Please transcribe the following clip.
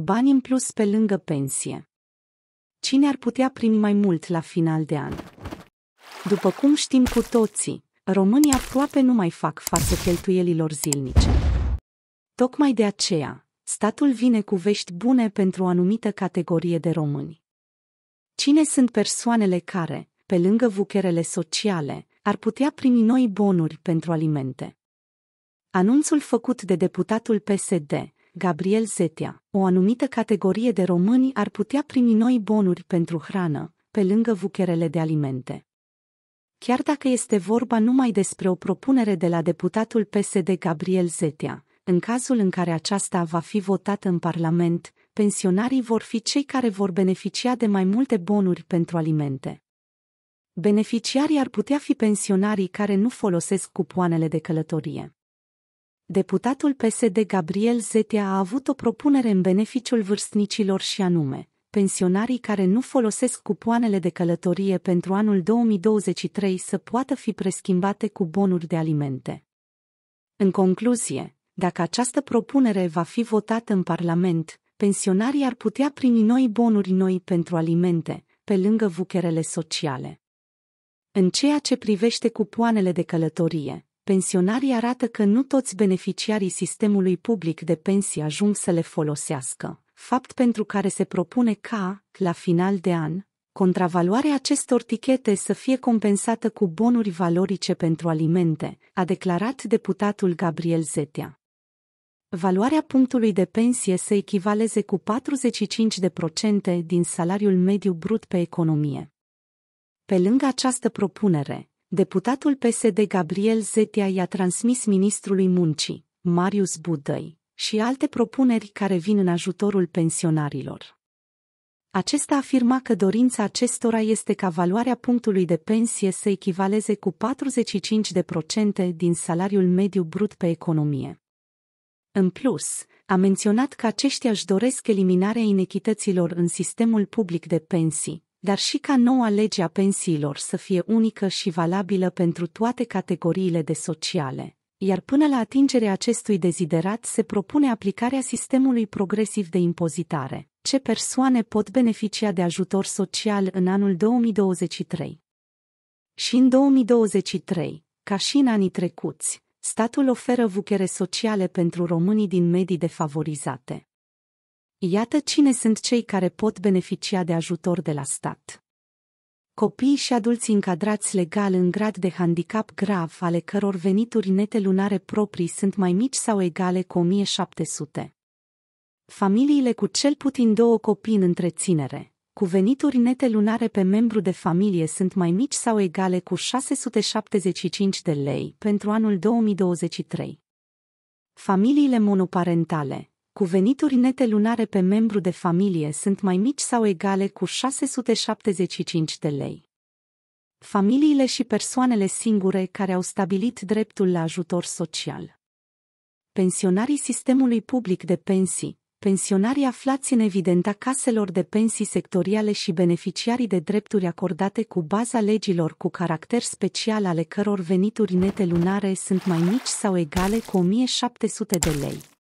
Bani în plus pe lângă pensie. Cine ar putea primi mai mult la final de an? După cum știm cu toții, românii aproape nu mai fac față cheltuielilor zilnice. Tocmai de aceea, statul vine cu vești bune pentru o anumită categorie de români. Cine sunt persoanele care, pe lângă vucherele sociale, ar putea primi noi bonuri pentru alimente? Anunțul făcut de deputatul PSD, Gabriel Zetea, o anumită categorie de români ar putea primi noi bonuri pentru hrană, pe lângă vucherele de alimente. Chiar dacă este vorba numai despre o propunere de la deputatul PSD Gabriel Zetea, în cazul în care aceasta va fi votată în Parlament, pensionarii vor fi cei care vor beneficia de mai multe bonuri pentru alimente. Beneficiarii ar putea fi pensionarii care nu folosesc cupoanele de călătorie. Deputatul PSD Gabriel Zetea a avut o propunere în beneficiul vârstnicilor și anume, pensionarii care nu folosesc cupoanele de călătorie pentru anul 2023 să poată fi preschimbate cu bonuri de alimente. În concluzie, dacă această propunere va fi votată în Parlament, pensionarii ar putea primi noi bonuri noi pentru alimente, pe lângă vucherele sociale. În ceea ce privește cupoanele de călătorie, pensionarii arată că nu toți beneficiarii sistemului public de pensii ajung să le folosească, fapt pentru care se propune ca, la final de an, contravaloarea acestor tichete să fie compensată cu bonuri valorice pentru alimente, a declarat deputatul Gabriel Zetea. Valoarea punctului de pensie se echivaleze cu 45% din salariul mediu brut pe economie. Pe lângă această propunere, Deputatul PSD Gabriel Zetia i-a transmis ministrului muncii, Marius Budăi, și alte propuneri care vin în ajutorul pensionarilor. Acesta afirma că dorința acestora este ca valoarea punctului de pensie să echivaleze cu 45% din salariul mediu brut pe economie. În plus, a menționat că aceștia își doresc eliminarea inechităților în sistemul public de pensii, dar și ca noua lege a pensiilor să fie unică și valabilă pentru toate categoriile de sociale. Iar până la atingerea acestui deziderat se propune aplicarea sistemului progresiv de impozitare. Ce persoane pot beneficia de ajutor social în anul 2023? Și în 2023, ca și în anii trecuți, statul oferă vuchere sociale pentru românii din medii defavorizate. Iată cine sunt cei care pot beneficia de ajutor de la stat. copii și adulți încadrați legal în grad de handicap grav ale căror venituri nete lunare proprii sunt mai mici sau egale cu 1700. Familiile cu cel puțin două copii în întreținere, cu venituri nete lunare pe membru de familie sunt mai mici sau egale cu 675 de lei pentru anul 2023. Familiile monoparentale, cu venituri nete lunare pe membru de familie sunt mai mici sau egale cu 675 de lei. Familiile și persoanele singure care au stabilit dreptul la ajutor social. Pensionarii sistemului public de pensii, pensionarii aflați în evidenta caselor de pensii sectoriale și beneficiarii de drepturi acordate cu baza legilor cu caracter special ale căror venituri nete lunare sunt mai mici sau egale cu 1700 de lei.